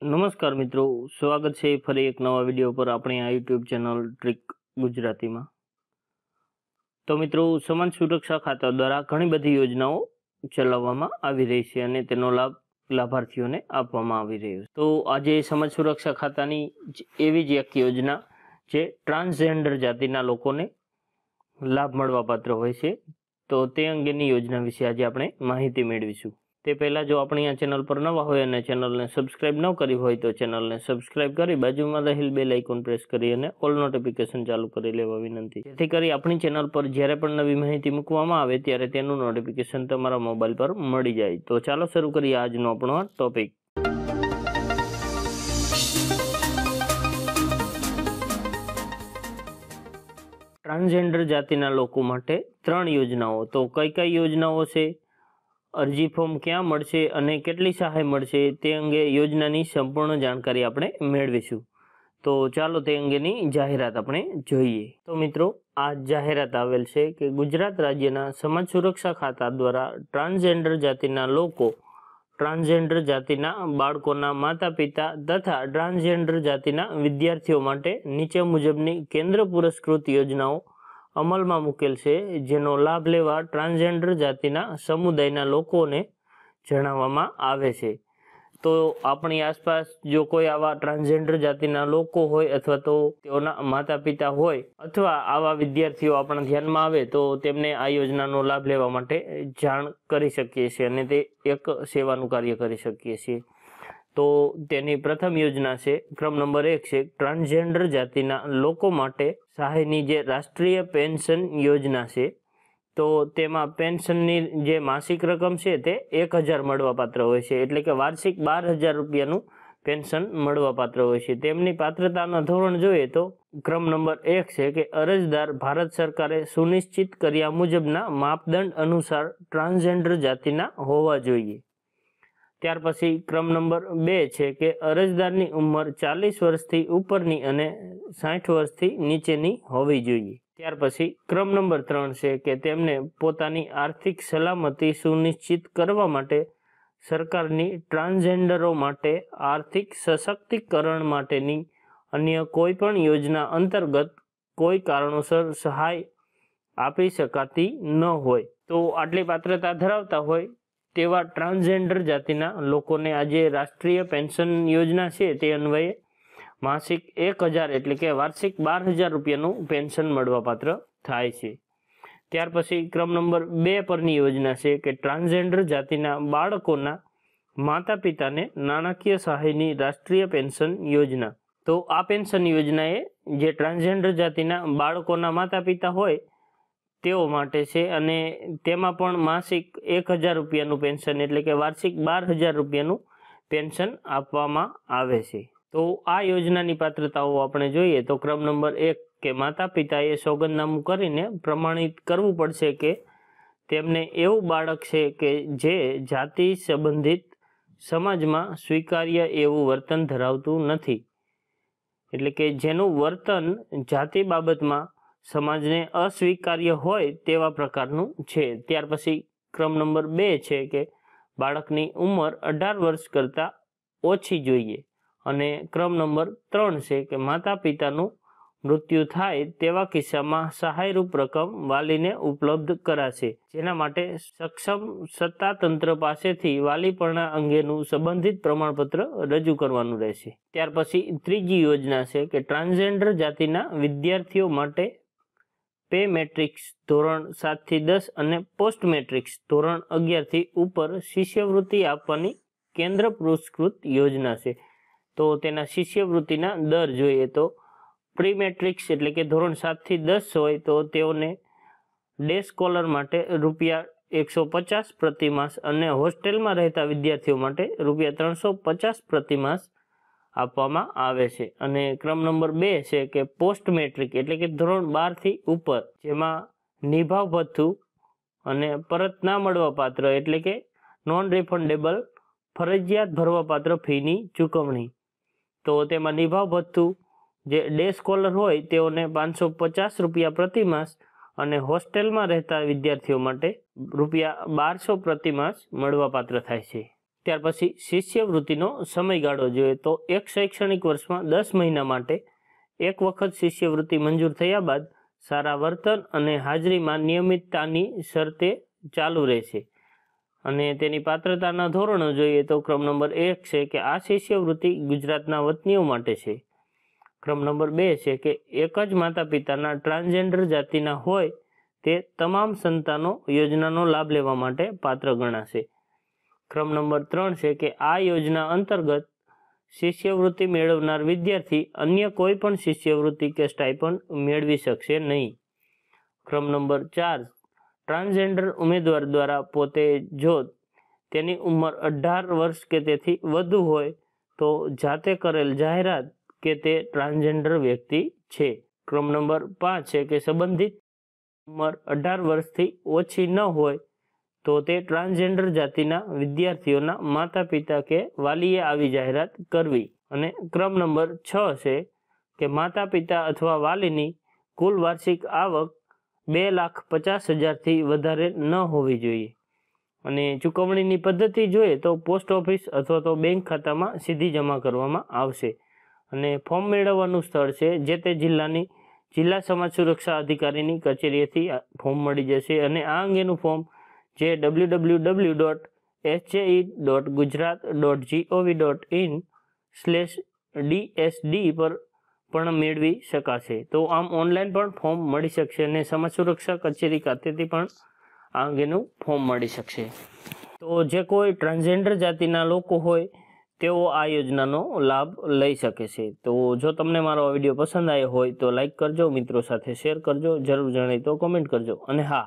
નમસ્કાર મિત્રો સ્વાગત છે ફરી એક નવા વિડીયો પર આપણી આ યુટ્યુબ ચેનલ ટ્રીક ગુજરાતીમાં તો મિત્રો સમાન સુરક્ષા ખાતા દ્વારા ઘણી બધી યોજનાઓ ચલાવવામાં આવી રહી છે અને તેનો લાભ લાભાર્થીઓને આપવામાં આવી રહ્યો છે તો આજે સમાજ સુરક્ષા ખાતાની એવી જ એક યોજના જે ટ્રાન્સજેન્ડર જાતિના લોકોને લાભ મળવા પાત્ર હોય છે તો તે અંગેની યોજના વિશે આજે આપણે માહિતી મેળવીશું તે પહેલાં જો આપણે આ ચેનલ પર નવા હોય અને ચેનલને સબસ્ક્રાઇબ ન કરી હોય તો ચેનલને સબસ્ક્રાઇબ કરી બાજુમાં રહેલ બે લાઇકોન પ્રેસ કરી અને ઓલ નોટિફિકેશન ચાલુ કરી લેવા વિનંતી જેથી કરી આપણી ચેનલ પર જ્યારે પણ નવી માહિતી મૂકવામાં આવે ત્યારે તેનું નોટિફિકેશન તમારા મોબાઈલ પર મળી જાય તો ચાલો શરૂ કરીએ આજનો આપણો ટોપિક ટ્રાન્સજેન્ડર જાતિના લોકો માટે ત્રણ યોજનાઓ તો કઈ કઈ યોજનાઓ છે અરજી ફોર્મ ક્યાં મળશે અને કેટલી સહાય મળશે તે અંગે યોજનાની સંપૂર્ણ જાણકારી આપણે મેળવીશું તો ચાલો તે અંગેની જાહેરાત આપણે જોઈએ તો મિત્રો આ જાહેરાત આવેલ છે કે ગુજરાત રાજ્યના સમાજ સુરક્ષા ખાતા દ્વારા ટ્રાન્સજેન્ડર જાતિના લોકો ટ્રાન્સજેન્ડર જાતિના બાળકોના માતા પિતા તથા ટ્રાન્સજેન્ડર જાતિના વિદ્યાર્થીઓ માટે નીચે મુજબની કેન્દ્ર પુરસ્કૃત યોજનાઓ અમલમાં મૂકેલ છે જેનો લાભ લેવા ટ્રાન્સજેન્ડર જાતિના સમુદાયના લોકોને જણાવવામાં આવે છે તો આપણી આસપાસ જો કોઈ આવા ટ્રાન્સજેન્ડર જાતિના લોકો હોય અથવા તો તેઓના માતા પિતા હોય અથવા આવા વિદ્યાર્થીઓ આપણા ધ્યાનમાં આવે તો તેમને આ યોજનાનો લાભ લેવા માટે જાણ કરી શકીએ છીએ અને તે એક સેવાનું કાર્ય કરી શકીએ છીએ તો તેની પ્રથમ યોજના છે ક્રમ નંબર એક છે ટ્રાન્સજેન્ડર જાતિના લોકો માટે સહાયની જે રાષ્ટ્રીય પેન્શન યોજના છે તો તેમાં પેન્શનની જે માસિક રકમ છે તે એક હજાર મળવાપાત્ર હોય છે એટલે કે વાર્ષિક બાર હજાર રૂપિયાનું પેન્શન મળવાપાત્ર હોય છે તેમની પાત્રતાના ધોરણ જોઈએ તો ક્રમ નંબર એક છે કે અરજદાર ભારત સરકારે સુનિશ્ચિત કર્યા મુજબના માપદંડ અનુસાર ટ્રાન્સજેન્ડર જાતિના હોવા જોઈએ ત્યાર પછી ક્રમ નંબર બે છે કે અરજદારની ઉંમર ચાલીસ વર્ષથી ઉપરની અને સાઠ વર્ષથી નીચેની હોવી જોઈએ ત્યાર પછી ક્રમ નંબર ત્રણ છે કે તેમને પોતાની આર્થિક સલામતી સુનિશ્ચિત કરવા માટે સરકારની ટ્રાન્સજેન્ડરો માટે આર્થિક સશક્તિકરણ માટેની અન્ય કોઈપણ યોજના અંતર્ગત કોઈ કારણોસર સહાય આપી શકાતી ન હોય તો આટલી પાત્રતા ધરાવતા હોય તેવા ટ્રાન્સજેન્ડર જાતિના લોકોને આજે રાષ્ટ્રીય પેન્શન યોજના છે તે અન્વયે માસિક એક હજાર એટલે કે વાર્ષિક બાર હજાર રૂપિયાનું પેન્શન મળવાપાત્ર થાય છે ત્યાર પછી ક્રમ નંબર બે પરની યોજના છે કે ટ્રાન્સજેન્ડર જાતિના બાળકોના માતા પિતાને નાણાકીય સહાયની રાષ્ટ્રીય પેન્શન યોજના તો આ પેન્શન યોજનાએ જે ટ્રાન્સજેન્ડર જાતિના બાળકોના માતા પિતા હોય તેઓ માટે છે અને તેમાં પણ માસિક એક હજાર રૂપિયાનું પેન્શન એટલે કે વાર્ષિક બાર હજાર રૂપિયાનું પેન્શન આપવામાં આવે છે તો આ યોજનાની પાત્રતાઓ આપણે જોઈએ તો ક્રમ નંબર એક કે માતા પિતાએ સોગંદનામું કરીને પ્રમાણિત કરવું પડશે કે તેમને એવું બાળક છે કે જે જાતિ સંબંધિત સમાજમાં સ્વીકાર્ય એવું વર્તન ધરાવતું નથી એટલે કે જેનું વર્તન જાતિ બાબતમાં સમાજને અસ્વીકાર્ય હોય તેવા પ્રકારનું છે ત્યાર પછી ક્રમ નંબર બે છે કે બાળકની ઉંમર અઢાર વર્ષ કરતાં ઓછી જોઈએ અને ક્રમ નંબર ત્રણ છે કે માતા પિતાનું મૃત્યુ થાય તેવા કિસ્સામાં સહાયરૂપ રકમ વાલીને ઉપલબ્ધ કરાશે જેના માટે સક્ષમ સત્તાતંત્ર પાસેથી વાલીપણા અંગેનું સંબંધિત પ્રમાણપત્ર રજૂ કરવાનું રહેશે ત્યાર પછી ત્રીજી યોજના છે કે ટ્રાન્સજેન્ડર જાતિના વિદ્યાર્થીઓ માટે પે મેટ્રિક્સ ધોરણ સાતથી દસ અને પોસ્ટ મેટ્રિક્સ ધોરણ અગિયારથી ઉપર શિષ્યવૃત્તિ આપવાની કેન્દ્ર પુરસ્કૃત યોજના છે તો તેના શિષ્યવૃત્તિના દર જોઈએ તો પ્રી મેટ્રિક્સ એટલે કે ધોરણ સાતથી દસ હોય તો તેઓને ડે સ્કોલર માટે રૂપિયા એકસો પચાસ પ્રતિમાસ અને હોસ્ટેલમાં રહેતા વિદ્યાર્થીઓ માટે રૂપિયા ત્રણસો પચાસ પ્રતિમાસ આપવામાં આવે છે અને ક્રમ નંબર બે છે કે પોસ્ટ મેટ્રિક એટલે કે ધોરણ બારથી ઉપર જેમાં નિભાવ ભથ્થું અને પરત ના મળવા પાત્ર એટલે કે નોન રિફંડેબલ ફરજિયાત ભરવાપાત્ર ફીની ચૂકવણી તો તેમાં નિભાવ ભથ્થું જે ડે સ્કોલર હોય તેઓને પાંચસો પચાસ રૂપિયા પ્રતિમાસ અને હોસ્ટેલમાં રહેતા વિદ્યાર્થીઓ માટે રૂપિયા બારસો પ્રતિમાસ મળવાપાત્ર થાય છે ત્યાર પછી શિષ્યવૃત્તિનો સમયગાળો જોઈએ તો એક શૈક્ષણિક વર્ષમાં દસ મહિના માટે એક વખત શિષ્યવૃત્તિ મંજૂર થયા બાદ સારા વર્તન અને હાજરીમાં નિયમિતતાની શરતે ચાલુ રહેશે અને તેની પાત્રતાના ધોરણો જોઈએ તો ક્રમ નંબર એક છે કે આ શિષ્યવૃત્તિ ગુજરાતના વતનીઓ માટે છે ક્રમ નંબર બે છે કે એક જ માતા પિતાના ટ્રાન્સજેન્ડર જાતિના હોય તે તમામ સંતાનો યોજનાનો લાભ લેવા માટે પાત્ર ગણાશે ક્રમ નંબર ત્રણ છે કે આ યોજના અંતર્ગત શિષ્યવૃત્તિ મેળવનાર વિદ્યાર્થી અન્ય કોઈ પણ શિષ્યવૃત્તિ કે સ્ટાઇપન મેળવી શકશે નહીં ક્રમ નંબર ચાર ટ્રાન્સજેન્ડર ઉમેદવાર દ્વારા પોતે જો તેની ઉંમર અઢાર વર્ષ કે તેથી વધુ હોય તો જાતે કરેલ જાહેરાત કે તે ટ્રાન્સજેન્ડર વ્યક્તિ છે ક્રમ નંબર પાંચ છે કે સંબંધિત ઉંમર અઢાર વર્ષથી ઓછી ન હોય તો તે ટ્રાન્સજેન્ડર જાતિના વિદ્યાર્થીઓના માતા પિતા કે વાલીએ આવી જાહેરાત કરવી અને ક્રમ નંબર છ છે કે માતા પિતા અથવા વાલીની કુલ વાર્ષિક આવક બે લાખ પચાસ હજારથી વધારે ન હોવી જોઈએ અને ચૂકવણીની પદ્ધતિ જોઈએ તો પોસ્ટ ઓફિસ અથવા તો બેંક ખાતામાં સીધી જમા કરવામાં આવશે અને ફોર્મ મેળવવાનું સ્થળ છે જે તે જિલ્લાની જિલ્લા સમાજ સુરક્ષા અધિકારીની કચેરીએથી ફોર્મ મળી જશે અને આ અંગેનું ફોર્મ જે W W W dot SJE dot Gujarat dot GOV dot in slash DSD પર પણ મેળવી શકાશે તો આમ ઓનલાઈન પણ ફોર્મ મળી શકશે અને સમાજ સુરક્ષા કચેરી ખાતેથી પણ આ અંગેનું ફોર્મ મળી શકશે તો જે કોઈ ટ્રાન્સજેન્ડર જાતિના લોકો હોય તેઓ આ યોજનાનો લાભ લઈ શકે છે તો જો તમને મારો આ વિડીયો પસંદ આવ્યો હોય તો લાઇક કરજો મિત્રો સાથે શેર કરજો જરૂર જણાય તો કોમેન્ટ કરજો અને હા